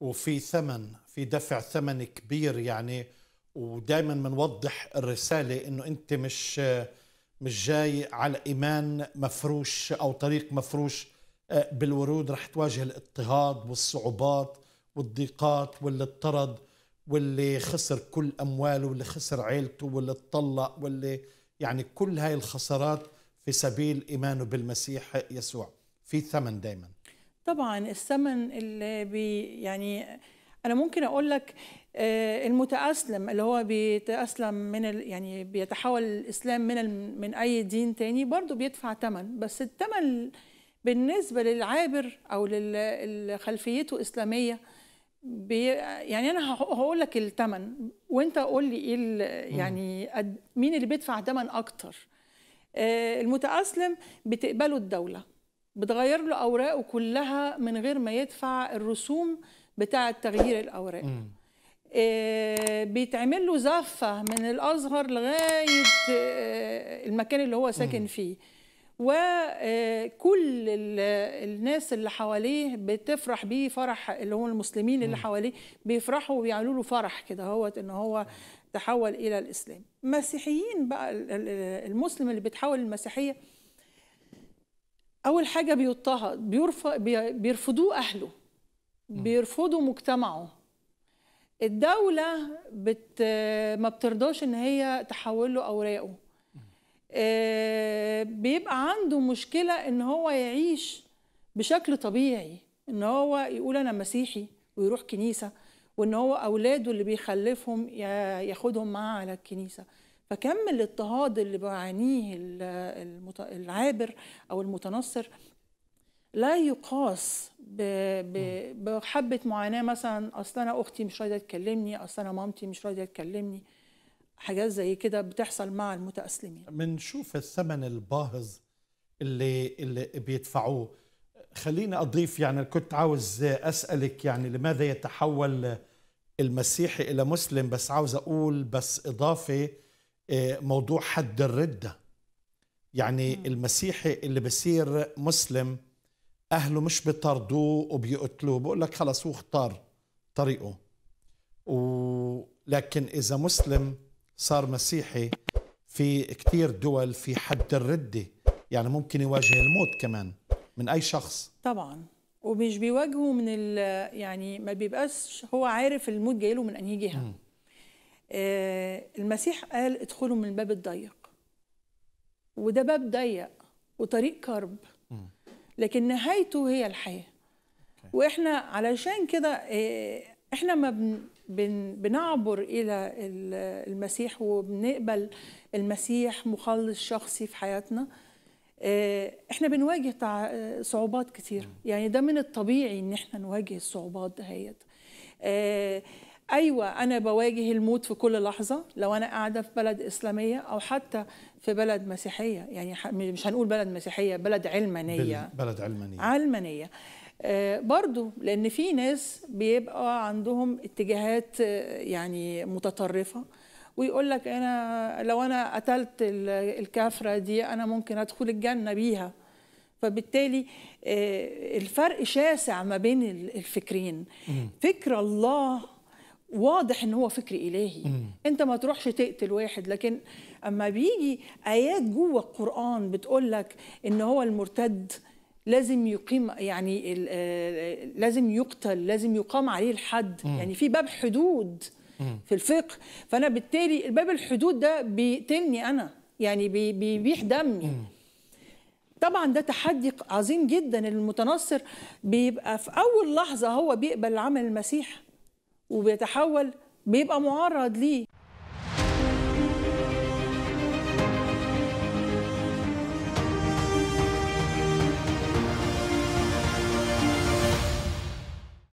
وفي ثمن في دفع ثمن كبير يعني ودائما بنوضح الرساله انه انت مش مش جاي على ايمان مفروش او طريق مفروش آه، بالورود رح تواجه الاضطهاد والصعوبات والضيقات واللي اضطرد واللي خسر كل امواله واللي خسر عيلته واللي اتطلق واللي يعني كل هاي الخسارات في سبيل ايمانه بالمسيح يسوع في ثمن دائما طبعا الثمن اللي بي يعني انا ممكن اقول لك آه، المتأسلم اللي هو بيتأسلم من ال يعني بيتحول الإسلام من ال من أي دين تاني برضه بيدفع ثمن بس الثمن بالنسبة للعابر أو لخلفيته إسلامية بي يعني أنا هقول لك الثمن وأنت قول لي إيه يعني مين اللي بيدفع ثمن أكتر آه، المتأسلم بتقبله الدولة بتغير له اوراقه كلها من غير ما يدفع الرسوم بتاعه تغيير الاوراق آه بيتعمل له زفه من الازهر لغايه آه المكان اللي هو ساكن فيه وكل آه، الناس اللي حواليه بتفرح بيه فرح اللي هم المسلمين اللي حواليه بيفرحوا ويعملوا له فرح كده هو ان هو تحول الى الاسلام مسيحيين بقى المسلم اللي بيتحول للمسيحيه اول حاجه بيضطهد بيرفضوه اهله بيرفضوا مجتمعه الدوله بت ما بترضاش ان هي تحول له اوراقه آه، بيبقى عنده مشكله ان هو يعيش بشكل طبيعي ان هو يقول انا مسيحي ويروح كنيسه وان هو اولاده اللي بيخلفهم ياخدهم معاه على الكنيسه فكم الاضطهاد اللي بيعانيه العابر او المتنصر لا يقاس بحبه معاناه مثلا اصل انا اختي مش راضيه تكلمني اصل انا مامتي مش راضيه تكلمني حاجات زي كده بتحصل مع المتأسلمين بنشوف الثمن الباهظ اللي اللي بيدفعوه خليني اضيف يعني كنت عاوز اسالك يعني لماذا يتحول المسيحي الى مسلم بس عاوز اقول بس اضافه آه، موضوع حد الردة يعني مم. المسيحي اللي بصير مسلم أهله مش بيطردوه وبيقتلوه بقول لك خلص هو اختار طريقه ولكن إذا مسلم صار مسيحي في كثير دول في حد الردة يعني ممكن يواجه الموت كمان من أي شخص طبعا ومش بيواجهه من ال يعني ما بيبقاش هو عارف الموت جاي له من أنهي جهة آه، المسيح قال ادخلوا من الباب الضيق وده باب ضيق وطريق كرب لكن نهايته هي الحياه واحنا علشان كده آه، احنا ما بن بن بنعبر الى المسيح وبنقبل المسيح مخلص شخصي في حياتنا آه، احنا بنواجه صعوبات كتير يعني ده من الطبيعي ان احنا نواجه الصعوبات دهيت ايوه انا بواجه الموت في كل لحظه لو انا قاعده في بلد اسلاميه او حتى في بلد مسيحيه يعني مش هنقول بلد مسيحيه بلد علمانيه بلد علمانيه علمانيه آه برضو لان في ناس بيبقى عندهم اتجاهات آه، يعني متطرفه ويقول لك انا لو انا قتلت الكافره دي انا ممكن ادخل الجنه بيها فبالتالي آه الفرق شاسع ما بين الفكرين فكر الله واضح ان هو فكر الهي مم. انت ما تروحش تقتل واحد لكن اما بيجي ايات جوه القران بتقول لك ان هو المرتد لازم يقيم يعني آه، لازم يقتل لازم يقام عليه الحد مم. يعني في باب حدود في الفقه فانا بالتالي باب الحدود ده بيقتلني انا يعني بيبيح دمي مم. طبعا ده تحدي عظيم جدا المتنصر بيبقى في اول لحظه هو بيقبل عمل المسيح وبيتحول بيبقى معرض ليه